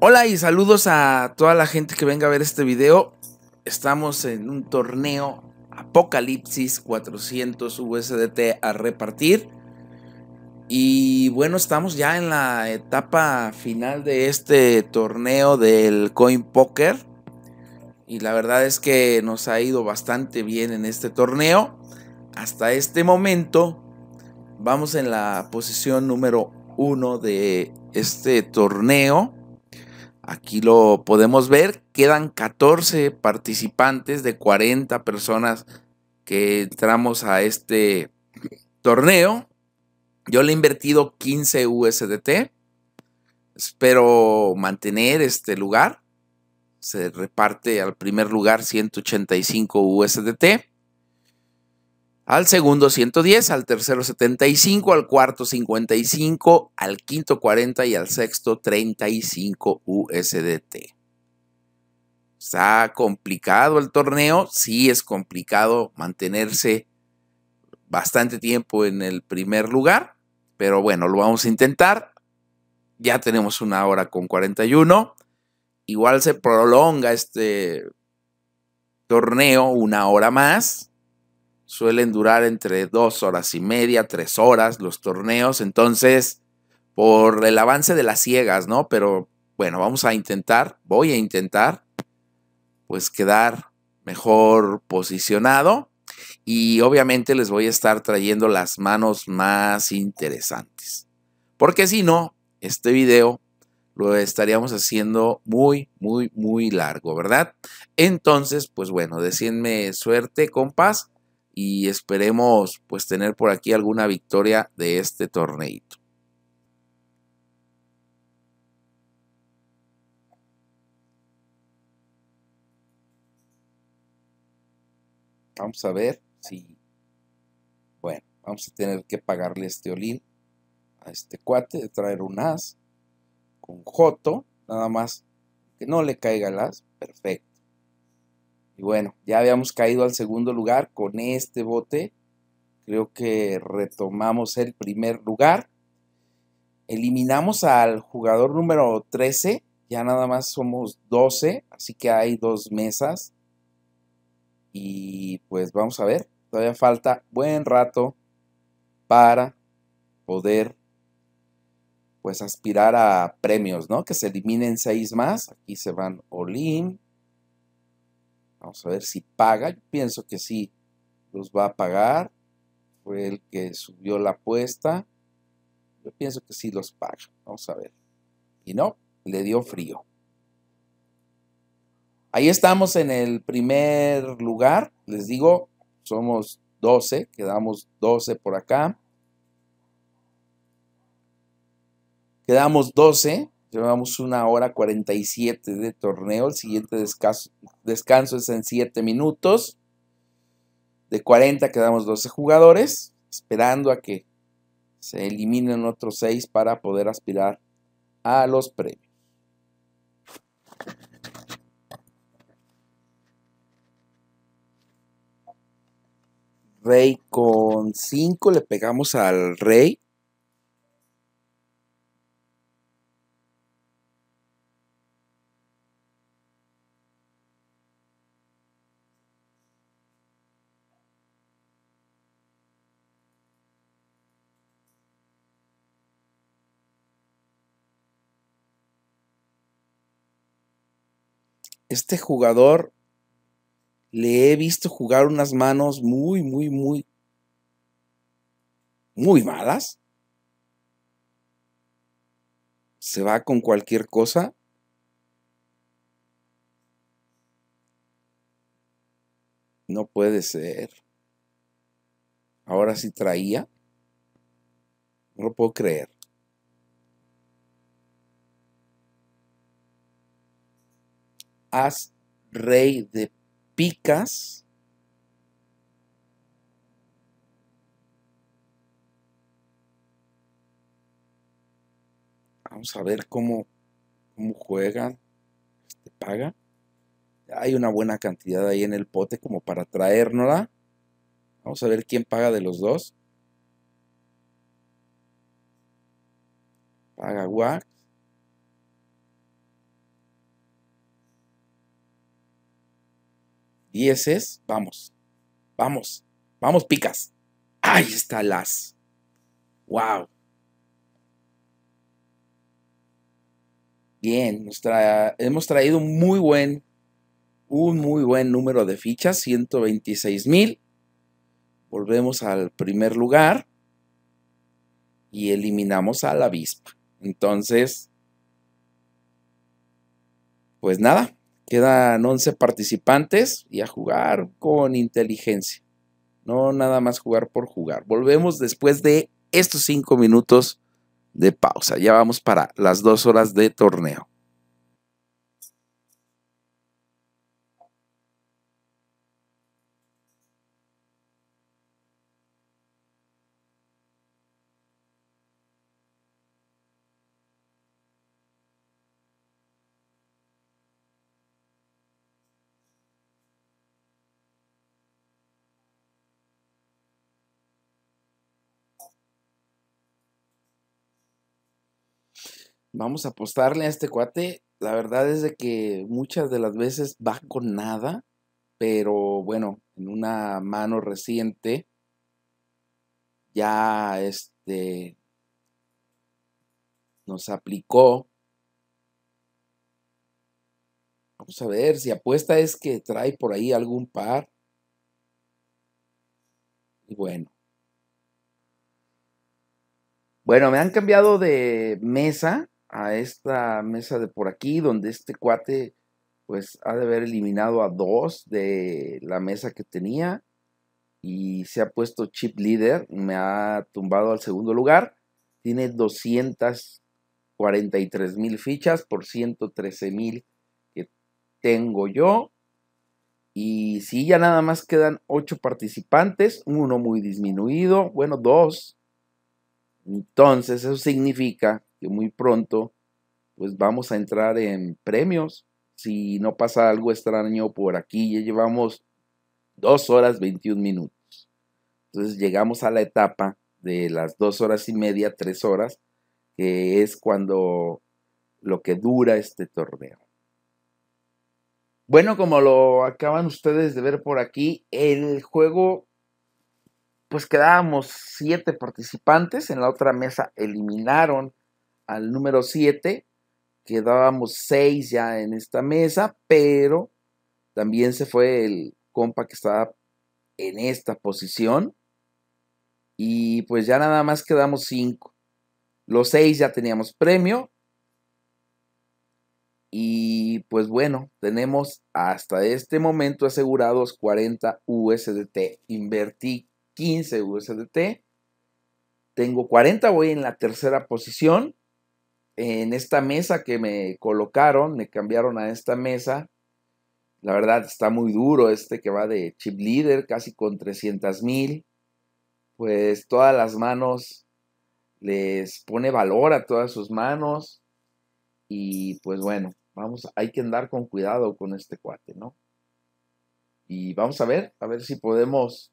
Hola y saludos a toda la gente que venga a ver este video. Estamos en un torneo Apocalipsis 400 USDT a repartir. Y bueno, estamos ya en la etapa final de este torneo del Coin Poker. Y la verdad es que nos ha ido bastante bien en este torneo. Hasta este momento vamos en la posición número uno de este torneo. Aquí lo podemos ver, quedan 14 participantes de 40 personas que entramos a este torneo. Yo le he invertido 15 USDT. Espero mantener este lugar. Se reparte al primer lugar 185 USDT al segundo 110, al tercero 75, al cuarto 55, al quinto 40 y al sexto 35 USDT. Está complicado el torneo, sí es complicado mantenerse bastante tiempo en el primer lugar, pero bueno, lo vamos a intentar. Ya tenemos una hora con 41. Igual se prolonga este torneo una hora más suelen durar entre dos horas y media, tres horas los torneos, entonces por el avance de las ciegas, ¿no? Pero bueno, vamos a intentar, voy a intentar, pues quedar mejor posicionado y obviamente les voy a estar trayendo las manos más interesantes, porque si no, este video lo estaríamos haciendo muy, muy, muy largo, ¿verdad? Entonces, pues bueno, decidme suerte, compás y esperemos pues tener por aquí alguna victoria de este torneito. Vamos a ver si... Bueno, vamos a tener que pagarle este olín a este cuate de traer un as con joto, nada más que no le caiga el as, perfecto. Y bueno, ya habíamos caído al segundo lugar con este bote. Creo que retomamos el primer lugar. Eliminamos al jugador número 13. Ya nada más somos 12, así que hay dos mesas. Y pues vamos a ver. Todavía falta buen rato para poder pues aspirar a premios, ¿no? Que se eliminen seis más. Aquí se van Olim, Vamos a ver si paga. Yo pienso que sí los va a pagar. Fue el que subió la apuesta. Yo pienso que sí los paga. Vamos a ver. Y no, le dio frío. Ahí estamos en el primer lugar. Les digo, somos 12. Quedamos 12 por acá. Quedamos 12. Llevamos una hora 47 de torneo. El siguiente descanso, descanso es en 7 minutos. De 40 quedamos 12 jugadores, esperando a que se eliminen otros 6 para poder aspirar a los premios. Rey con 5, le pegamos al rey. este jugador le he visto jugar unas manos muy, muy, muy, muy malas. Se va con cualquier cosa. No puede ser. Ahora sí traía. No lo puedo creer. haz rey de picas. Vamos a ver cómo, juega. juegan. Este, paga. Hay una buena cantidad ahí en el pote como para traérnosla. Vamos a ver quién paga de los dos. Paga Wax. Y es, vamos, vamos, vamos, picas. Ahí está las. ¡Wow! Bien, hemos traído un muy buen, un muy buen número de fichas, 126 mil. Volvemos al primer lugar y eliminamos a la avispa. Entonces, pues nada, Quedan 11 participantes y a jugar con inteligencia. No nada más jugar por jugar. Volvemos después de estos 5 minutos de pausa. Ya vamos para las 2 horas de torneo. vamos a apostarle a este cuate. La verdad es de que muchas de las veces va con nada, pero bueno, en una mano reciente ya este nos aplicó. Vamos a ver si apuesta es que trae por ahí algún par. Y bueno. Bueno, me han cambiado de mesa a esta mesa de por aquí, donde este cuate pues ha de haber eliminado a dos de la mesa que tenía y se ha puesto chip líder, me ha tumbado al segundo lugar, tiene 243 mil fichas por 113 mil que tengo yo. Y si ya nada más quedan ocho participantes, uno muy disminuido, bueno, dos. Entonces, eso significa que muy pronto pues vamos a entrar en premios. Si no pasa algo extraño por aquí, ya llevamos 2 horas 21 minutos. Entonces llegamos a la etapa de las 2 horas y media, 3 horas, que es cuando lo que dura este torneo. Bueno, como lo acaban ustedes de ver por aquí, el juego, pues quedábamos siete participantes, en la otra mesa eliminaron al número 7, quedábamos 6 ya en esta mesa, pero también se fue el compa que estaba en esta posición. Y pues ya nada más quedamos 5. Los 6 ya teníamos premio. Y pues bueno, tenemos hasta este momento asegurados 40 USDT. Invertí 15 USDT. Tengo 40, voy en la tercera posición en esta mesa que me colocaron, me cambiaron a esta mesa. La verdad está muy duro este que va de chip leader, casi con 300 mil. Pues todas las manos les pone valor a todas sus manos. Y pues bueno, vamos, hay que andar con cuidado con este cuate, ¿no? Y vamos a ver, a ver si podemos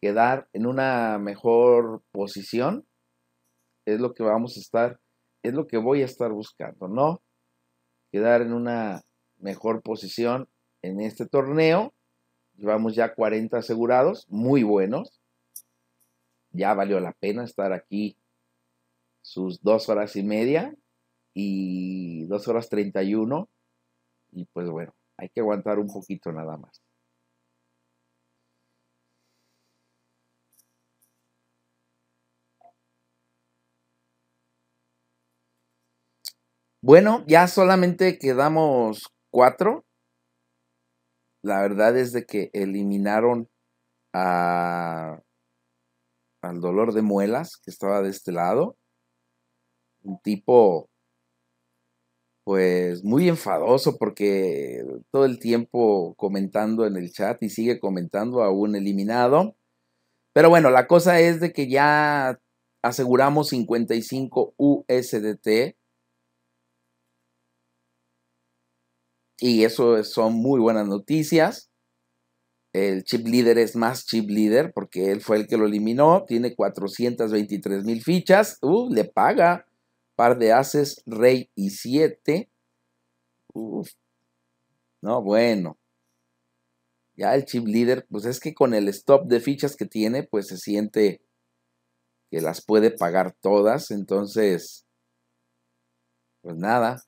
quedar en una mejor posición. Es lo que vamos a estar es lo que voy a estar buscando, ¿no? Quedar en una mejor posición en este torneo. Llevamos ya 40 asegurados, muy buenos. Ya valió la pena estar aquí sus dos horas y media y dos horas treinta y uno Y pues bueno, hay que aguantar un poquito nada más. Bueno, ya solamente quedamos cuatro. La verdad es de que eliminaron al dolor de muelas que estaba de este lado. Un tipo, pues, muy enfadoso porque todo el tiempo comentando en el chat y sigue comentando aún eliminado. Pero bueno, la cosa es de que ya aseguramos 55 USDT Y eso son muy buenas noticias. El chip leader es más chip leader porque él fue el que lo eliminó. Tiene 423 mil fichas. Uh, le paga par de haces, rey y 7. No, bueno. Ya el chip leader, pues es que con el stop de fichas que tiene, pues se siente que las puede pagar todas. Entonces, pues nada,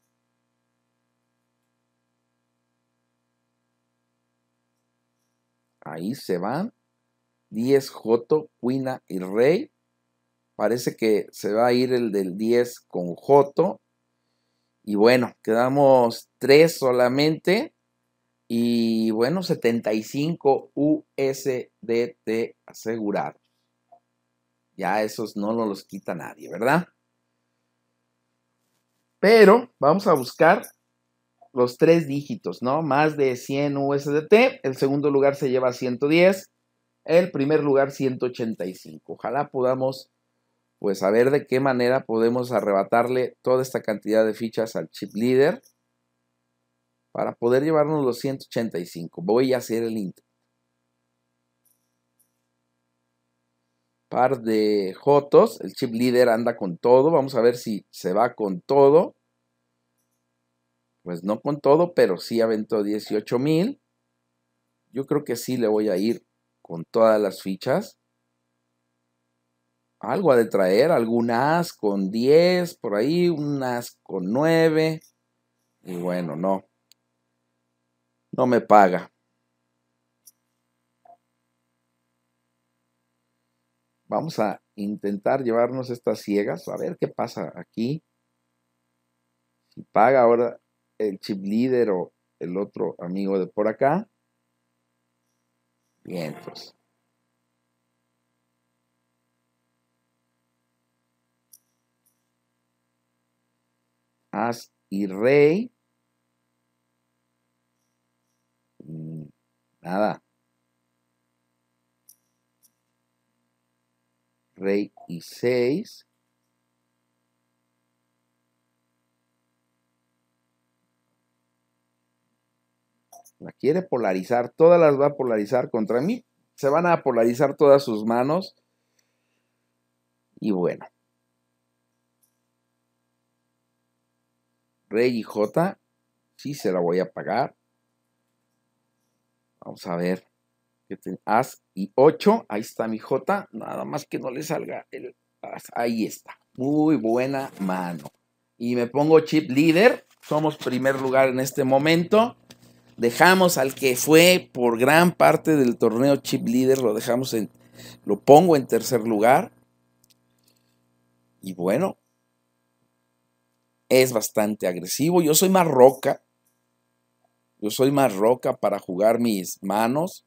Ahí se van. 10 Joto, Cuina y Rey. Parece que se va a ir el del 10 con Joto. Y bueno, quedamos 3 solamente. Y bueno, 75 USDT asegurados. Ya esos no nos los quita nadie, ¿verdad? Pero vamos a buscar los tres dígitos, ¿no? Más de 100 USDT. El segundo lugar se lleva 110. El primer lugar 185. Ojalá podamos, pues, saber de qué manera podemos arrebatarle toda esta cantidad de fichas al chip leader para poder llevarnos los 185. Voy a hacer el intento. Par de Jotos. El chip leader anda con todo. Vamos a ver si se va con todo pues no con todo, pero sí aventó 18 mil. Yo creo que sí le voy a ir con todas las fichas. Algo ha de traer, algunas con 10 por ahí, unas con 9. Y bueno, no. No me paga. Vamos a intentar llevarnos estas ciegas, a ver qué pasa aquí. Si paga ahora el chip líder o el otro amigo de por acá. Bien, entonces. As y rey. Mm, nada. Rey y seis. La quiere polarizar, todas las va a polarizar contra mí. Se van a polarizar todas sus manos. Y bueno. Rey y J, sí se la voy a pagar. Vamos a ver. As y 8, ahí está mi J, nada más que no le salga el as. Ahí está, muy buena mano. Y me pongo chip líder, somos primer lugar en este momento. Dejamos al que fue por gran parte del torneo chip leader, lo dejamos en, lo pongo en tercer lugar. Y bueno, es bastante agresivo. Yo soy más roca. Yo soy más roca para jugar mis manos.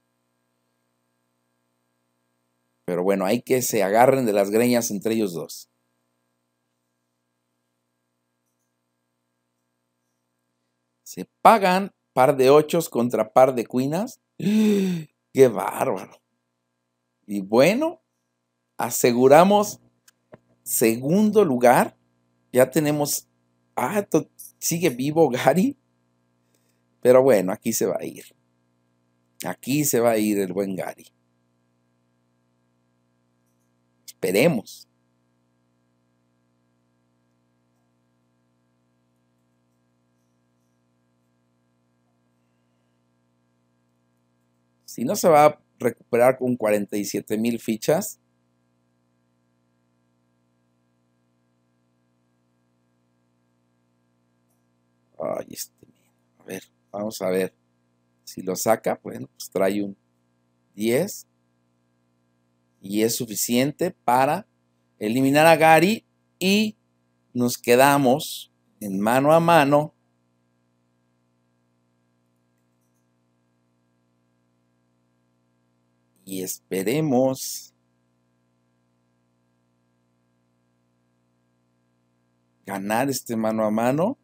Pero bueno, hay que se agarren de las greñas entre ellos dos. Se pagan par de ochos contra par de cuinas. ¡Qué bárbaro! Y bueno, aseguramos segundo lugar. Ya tenemos. Ah, sigue vivo Gary. Pero bueno, aquí se va a ir. Aquí se va a ir el buen Gary. Esperemos. Si no se va a recuperar con 47 mil fichas, Ay, este, a ver, vamos a ver. Si lo saca, bueno, pues trae un 10. Y es suficiente para eliminar a Gary y nos quedamos en mano a mano y esperemos ganar este mano a mano.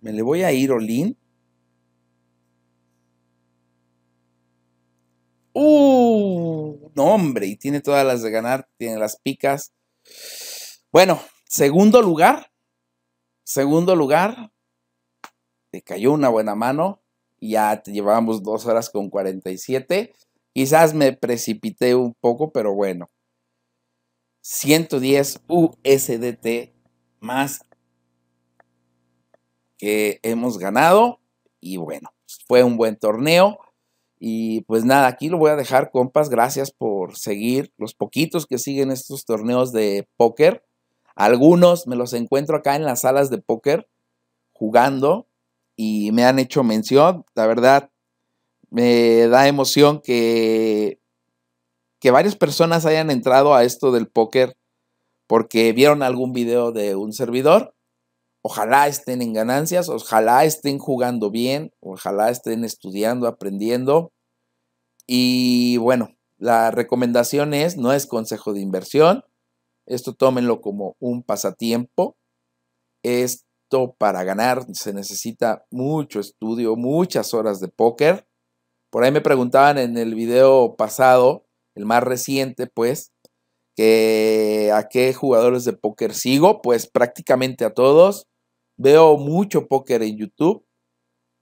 Me le voy a ir Olin. ¡Uh! No, hombre, y tiene todas las de ganar, tiene las picas. Bueno, segundo lugar. Segundo lugar. te cayó una buena mano ya llevábamos dos horas con 47. Quizás me precipité un poco, pero bueno. 110 USDT más que hemos ganado. Y bueno, fue un buen torneo. Y pues nada, aquí lo voy a dejar, compas. Gracias por seguir los poquitos que siguen estos torneos de póker. Algunos me los encuentro acá en las salas de póker jugando y me han hecho mención. La verdad, me da emoción que, que varias personas hayan entrado a esto del póker porque vieron algún video de un servidor. Ojalá estén en ganancias, ojalá estén jugando bien, ojalá estén estudiando, aprendiendo. Y bueno, la recomendación es, no es consejo de inversión, esto tómenlo como un pasatiempo, es para ganar se necesita mucho estudio, muchas horas de póker. Por ahí me preguntaban en el video pasado, el más reciente, pues, que a qué jugadores de póker sigo. Pues prácticamente a todos. Veo mucho póker en YouTube.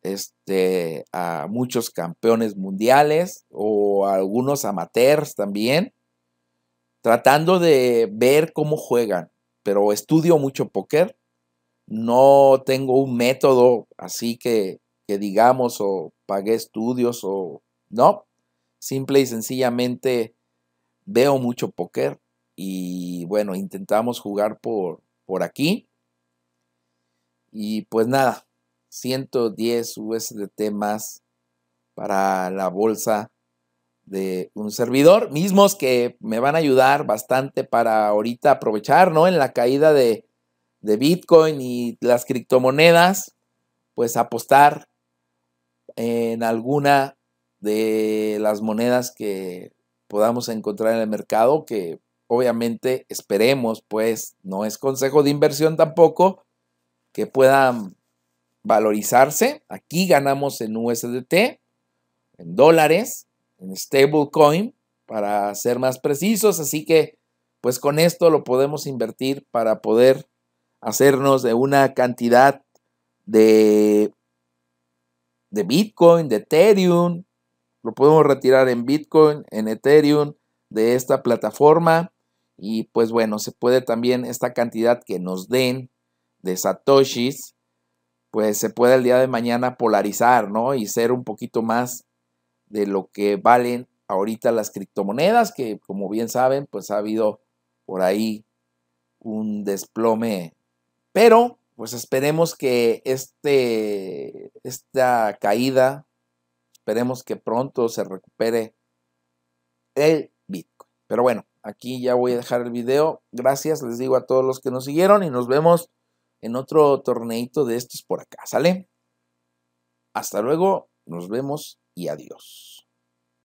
Este, a muchos campeones mundiales o algunos amateurs también, tratando de ver cómo juegan, pero estudio mucho póker no tengo un método así que, que digamos o pagué estudios o no. Simple y sencillamente veo mucho póker y bueno, intentamos jugar por, por aquí. Y pues nada, 110 USDT más para la bolsa de un servidor, mismos que me van a ayudar bastante para ahorita aprovechar, ¿no? En la caída de, de Bitcoin y las criptomonedas, pues apostar en alguna de las monedas que podamos encontrar en el mercado, que obviamente esperemos, pues no es consejo de inversión tampoco, que puedan valorizarse. Aquí ganamos en USDT, en dólares, en stablecoin, para ser más precisos. Así que, pues con esto lo podemos invertir para poder hacernos de una cantidad de, de Bitcoin, de Ethereum. Lo podemos retirar en Bitcoin, en Ethereum, de esta plataforma. Y pues bueno, se puede también esta cantidad que nos den de satoshis, pues se puede el día de mañana polarizar, ¿no? Y ser un poquito más de lo que valen ahorita las criptomonedas, que como bien saben, pues ha habido por ahí un desplome pero, pues esperemos que este, esta caída, esperemos que pronto se recupere el Bitcoin. Pero bueno, aquí ya voy a dejar el video. Gracias, les digo a todos los que nos siguieron y nos vemos en otro torneito de estos por acá, ¿sale? Hasta luego, nos vemos y adiós.